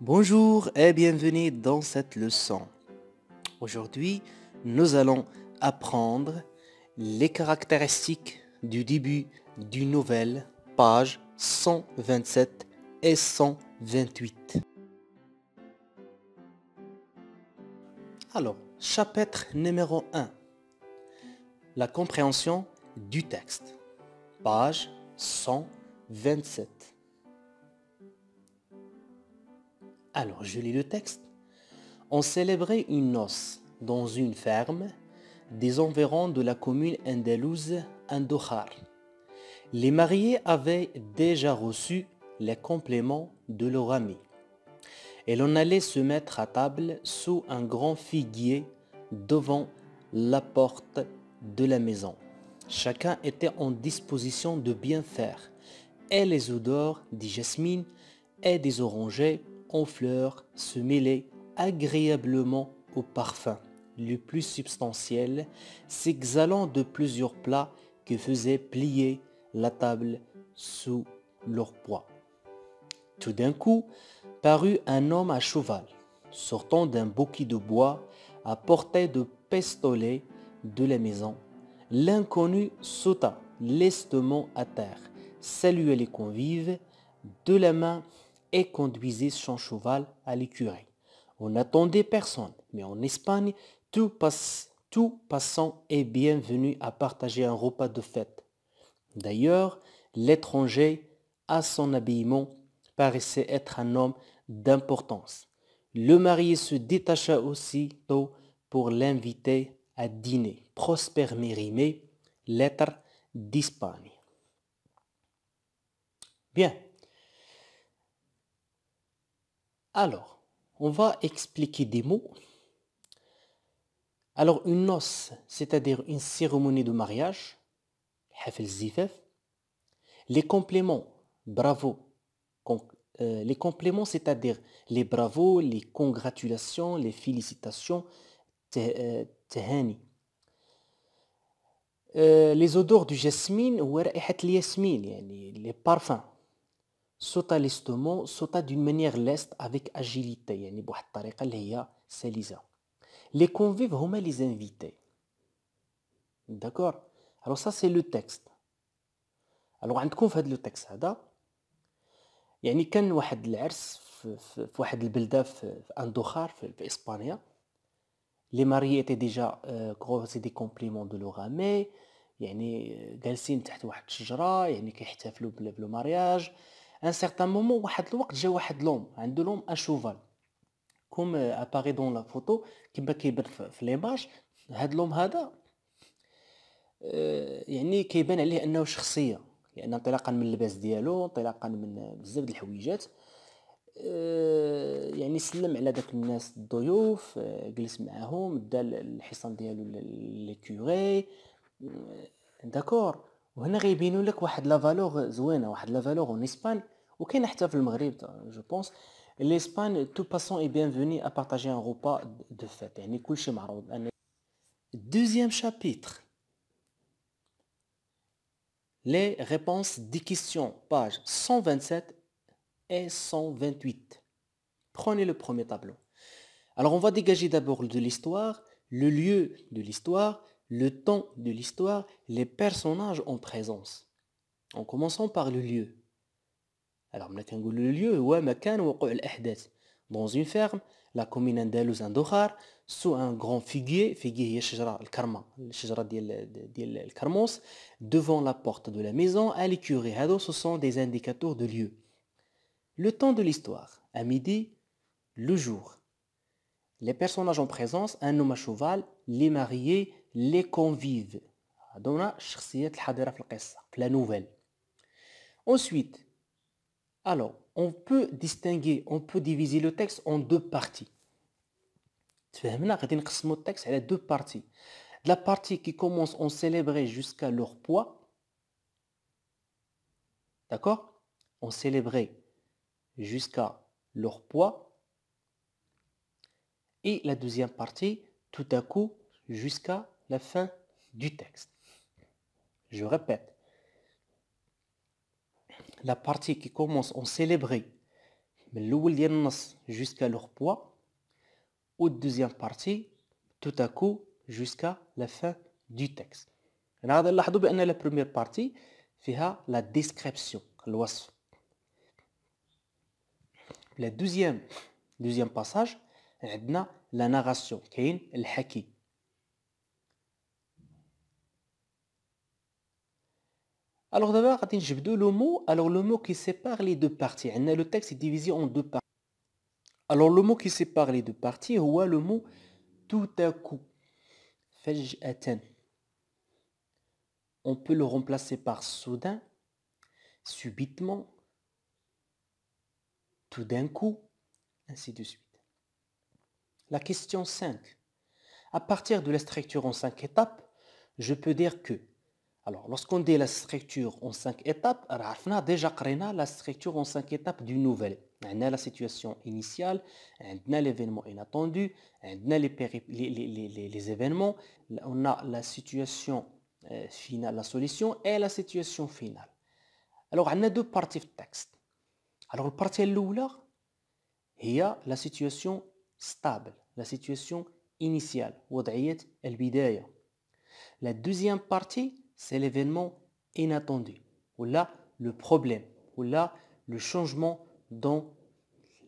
Bonjour et bienvenue dans cette leçon. Aujourd'hui, nous allons apprendre les caractéristiques du début d'une nouvelle page 127 et 128. Alors, chapitre numéro 1. La compréhension du texte. Page 127. Alors je lis le texte. On célébrait une noce dans une ferme des environs de la commune andalouse Dohar. Les mariés avaient déjà reçu les compléments de leur ami. Et l'on allait se mettre à table sous un grand figuier devant la porte de la maison. Chacun était en disposition de bien faire, et les odeurs des jasmines et des orangers en fleurs se mêlait agréablement au parfum, le plus substantiel, s'exhalant de plusieurs plats que faisait plier la table sous leur poids. Tout d'un coup, parut un homme à cheval, sortant d'un bouquet de bois à portée de pistolet de la maison. L'inconnu sauta lestement à terre, salua les convives de la main et conduisait son cheval à l'écurie. On n'attendait personne, mais en Espagne, tout, passant est bienvenu à partager un repas de fête. D'ailleurs, l'étranger, à son habillement, paraissait être un homme d'importance. Le marié se détacha aussitôt pour l'inviter à dîner. Prosper Mérimée, lettre d'Espagne. Bien, Alors, on va expliquer des mots. Alors, une noce, c'est-à-dire une cérémonie de mariage, les compléments, bravo, euh, les compléments, c'est-à-dire les bravos, les congratulations, les félicitations, euh, euh, les odeurs du jasmine, les parfums, سوطا ليستومون سوطا دون مانيير ليست افيك اجيليتي يعني بواحد الطريقه اللي هي سلسه لي كونفيف هما لي زانفيتي داكور الو سا سي لو تيكست الو عندكم في هاد لو تيكست هذا يعني كان واحد العرس في, في, في واحد البلده في, في اندوخار في, في اسبانيا لي ماري ايتي ديجا كروسي دي كومبليمون دو لوغا مي يعني جالسين تحت واحد الشجره يعني كيحتفلوا بلو مارياج ان سيغتان مومون واحد الوقت جا واحد لوم عنده لوم ان شوفال كوم اباري دون لا فوتو كيما كيبان في ليماج هاد لوم هذا آه، يعني كيبان عليه انه شخصيه لان يعني انطلاقا من اللباس ديالو انطلاقا من بزاف د الحويجات آه، يعني سلم على داك الناس الضيوف آه، جلس معاهم دا الحصان ديالو كوري داكور On a de la valeur en Espagne, je pense. L'Espagne, tout passant, est bienvenue à partager un repas de fête. Deuxième chapitre. Les réponses des questions. Pages 127 et 128. Prenez le premier tableau. Alors on va dégager d'abord de l'histoire, le lieu de l'histoire le temps de l'histoire, les personnages en présence. En commençant par le lieu. Alors, le lieu, dans une ferme, la commune sous un grand figuier, figuier karma devant la porte de la maison, à l'écurie. Ce sont des indicateurs de lieu. Le temps de l'histoire, à midi, le jour. Les personnages en présence, un homme à cheval, les mariés, les convives la la nouvelle ensuite alors on peut distinguer on peut diviser le texte en deux parties c'est un mot texte deux parties la partie qui commence en célébrer jusqu'à leur poids d'accord on célébrait jusqu'à leur poids et la deuxième partie tout à coup jusqu'à la fin du texte. Je répète, la partie qui commence en célébrer jusqu'à leur poids, ou deuxième partie, tout à coup, jusqu'à la fin du texte. La première partie, c'est la description, deuxième, deuxième passage, la narration, qui est Alors d'abord, le mot. Alors le mot qui sépare les deux parties. Le texte est divisé en deux parties. Alors le mot qui sépare les deux parties, est le mot tout à coup. On peut le remplacer par soudain, subitement, tout d'un coup, ainsi de suite. La question 5. À partir de la structure en cinq étapes, je peux dire que alors, lorsqu'on dit la structure en cinq étapes, on a déjà la structure en cinq étapes du nouvel. On a la situation initiale, on a l'événement inattendu, on a les, événements, on a la situation euh, finale, la solution et la situation finale. Alors, on a deux parties de texte. Alors, la partie l'oula, il y a la situation stable, la situation initiale, la deuxième partie, c'est l'événement inattendu, ou là le problème, ou là le changement dans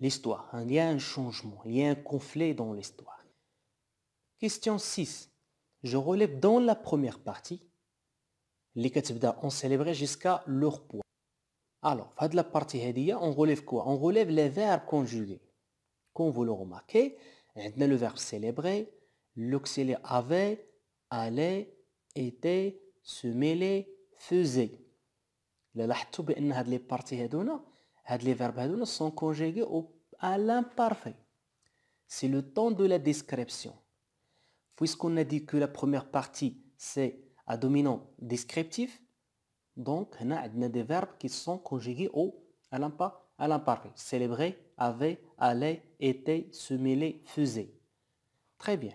l'histoire. Hein, il y a un changement, il y a un conflit dans l'histoire. Question 6. Je relève dans la première partie les katibda ont célébré jusqu'à leur poids. Alors, de la partie là on relève quoi On relève les verbes conjugués. Comme vous le remarquez, le verbe célébrer, l'auxiliaire avait, allait, était, se mêler faisait les verbes sont had les à l'imparfait c'est le temps de la description puisqu'on a dit que la première partie c'est à dominant descriptif donc on a des verbes qui sont conjugués au à l'imparfait célébrer avait allait était se mêler faisait très bien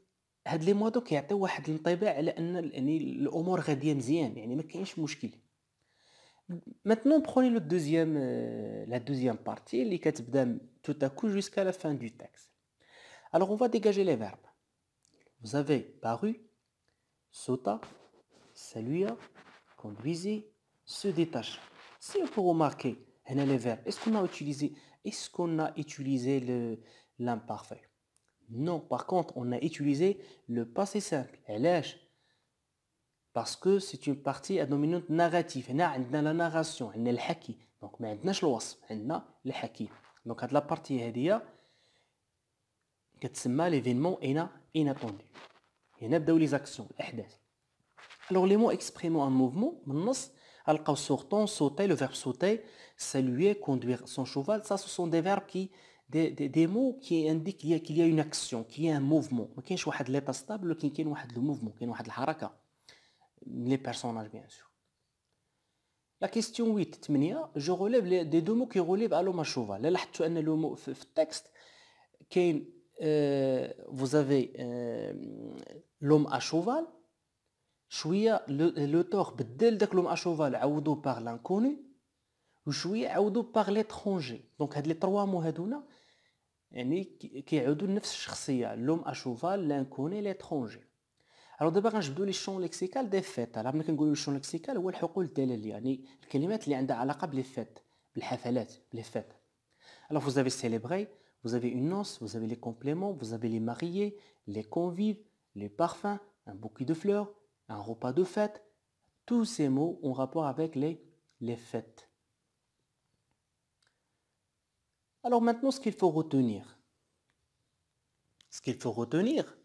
هاد لي موادو كيعطيو واحد الانطباع على ان يعني الامور غاديه مزيان يعني ما كاينش مشكل ماتنو بروني لو دوزيام لا دوزيام بارتي اللي كتبدا توتا كو جوسكا لا فان دو تاكس الوغ اون فوا ديجاجي لي فيرب vous avez paru sauta salua conduisez se détache si on peut remarquer هنا لي فيرب est-ce qu'on a utilisé est-ce qu'on a utilisé le l'imparfait Non, par contre, on a utilisé le passé simple. علاش Parce que c'est une partie à dominante narrative. هنا عندنا la narration, le haki. Donc ما عندناش الوصف، le haki. Donc la partie هادية كتسمى ليفينمون l'événement inattendu. هنا les actions, les actions. Alors les mots exprimant un mouvement quand النص sortant, sauter, le verbe sauter, saluer, conduire son cheval, ça ce sont des verbes qui des, mots qui indiquent qu'il y, a, une action, qu'il y a un mouvement. stable, mouvement, Les personnages, bien sûr. La question 8, je relève les, des deux mots qui relèvent à l'homme à cheval. le texte. vous avez euh, l'homme à cheval. le l'auteur de l'homme à cheval, par l'inconnu. Je par l'étranger. Donc, les trois mots, et l'homme à cheval l'inconnu et l'étranger alors d'abord on donner les champs lexicaux des fêtes Alors, on les fêtes alors vous avez célébré vous avez une nonce vous avez les compléments vous avez les mariés les convives les parfums un bouquet de fleurs un repas de fête tous ces mots ont rapport avec les fêtes Alors maintenant, ce qu'il faut retenir, ce qu'il faut retenir,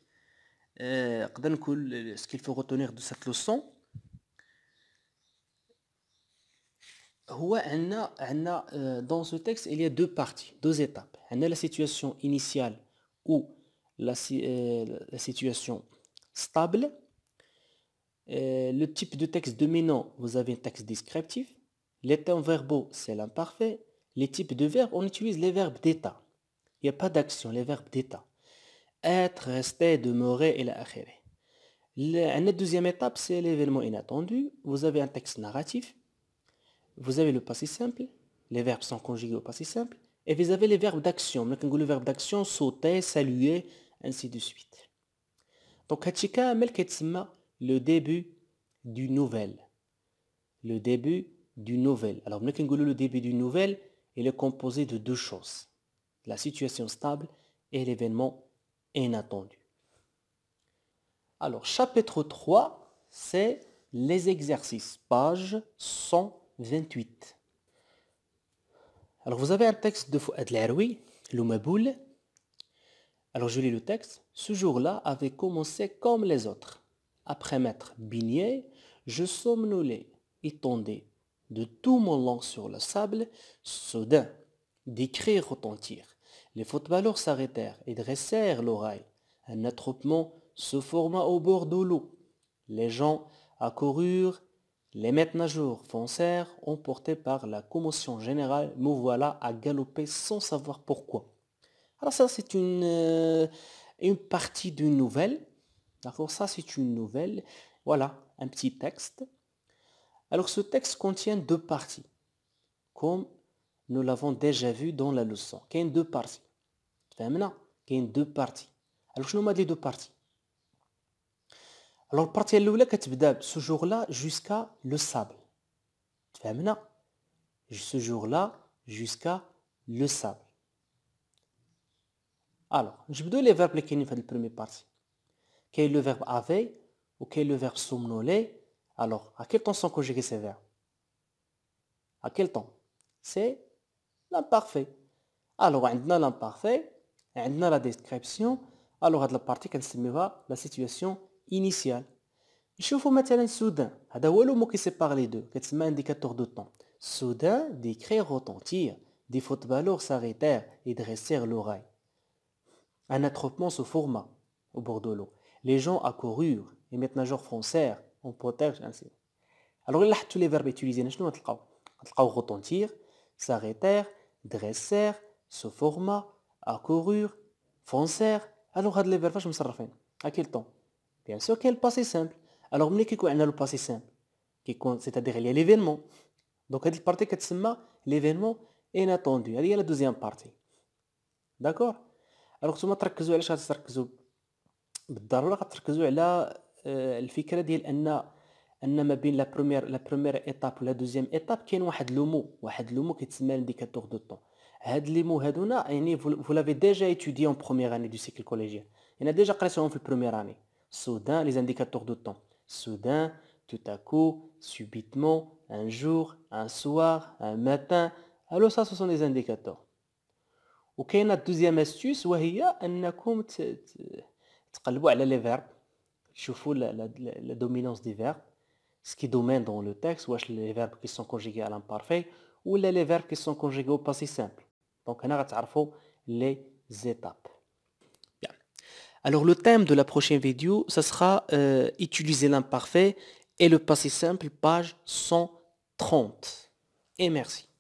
euh, ce qu'il faut retenir de cette leçon, euh, dans ce texte, il y a deux parties, deux étapes. On a la situation initiale ou la, euh, situation stable. Le type de texte dominant, vous avez un texte descriptif. Les termes verbaux, c'est l'imparfait les types de verbes, on utilise les verbes d'état. Il n'y a pas d'action, les verbes d'état. Être, rester, demeurer, et la La deuxième étape, c'est l'événement inattendu. Vous avez un texte narratif. Vous avez le passé simple. Les verbes sont conjugués au passé simple. Et vous avez les verbes d'action. Le verbe d'action, sauter, saluer, ainsi de suite. Donc, le début du nouvel. Le début du nouvel. Alors, le début du nouvel, il est composé de deux choses, la situation stable et l'événement inattendu. Alors, chapitre 3, c'est les exercices, page 128. Alors, vous avez un texte de Fouad oui, le Alors, je lis le texte. Ce jour-là avait commencé comme les autres. Après m'être bigné, je somnolais et de tout mon long sur le sable, soudain, des cris retentirent. Les footballeurs s'arrêtèrent et dressèrent l'oreille. Un attroupement se forma au bord de l'eau. Les gens accoururent, les maîtres nageurs foncèrent, emportés par la commotion générale, me voilà à galoper sans savoir pourquoi. Alors ça, c'est une, euh, une partie d'une nouvelle. D'accord, ça, c'est une nouvelle. Voilà, un petit texte. Alors ce texte contient deux parties, comme nous l'avons déjà vu dans la leçon. Il y a deux parties. Il y a deux parties. Alors je nous les deux parties. Alors la partie de ce jour-là jusqu'à le sable. Ce jour-là jusqu'à le sable. Alors, je vais les verbes qui sont dans la première partie. Quel est le verbe avait ou quel est le verbe somnoler alors, à quel temps sont conjugués ces verbes À quel temps C'est l'imparfait. Alors, on a l'imparfait, on a la description. Alors, la partie à la situation initiale. مثلا soudain mot qui لو les deux, c'est un indicateur de temps. soudain cris retentirent. des footballeurs s'arrêtèrent et dressèrent l'oreille un attroupement se forma au bord de l'eau les gens accoururent et maintenant genre français on protège ainsi. Alors là, tous les verbes utilisés, nous avons retentir, s'arrêter, dresser, se former, accourir, foncer. Alors, les verbes, je me sers à quel temps Bien sûr, le passé simple. Alors, mais qui le passé simple C'est-à-dire, il y a l'événement. Donc, cette partie qui s'appelle l'événement inattendu. Il y a la deuxième partie. D'accord Alors, si vous vous sur بالضروره غتركزوا là. آه، الفكره ديال ان ان ما بين لا بروميير لا بروميير ايتاب ولا دوزيام ايتاب كاين واحد لومو واحد لومو كيتسمى لانديكاتور دو طون هاد لي مو هادونا يعني فو لافي ديجا ايتودي اون بروميير اني دو سيكل كوليجيان انا ديجا قريتوهم في البروميير اني السودان لي انديكاتور دو طون سودان tout à coup subitement un jour un soir un الو سا سو سون لي انديكاتور وكاينه الدوزيام استيوس وهي انكم تقلبوا على لي فيرب fais la dominance des verbes, ce qui domine dans le texte, ou les verbes qui sont conjugués à l'imparfait, ou les verbes qui sont conjugués au passé simple. Donc, on a les étapes. Alors, le thème de la prochaine vidéo, ce sera euh, Utiliser l'imparfait et le passé simple, page 130. Et merci.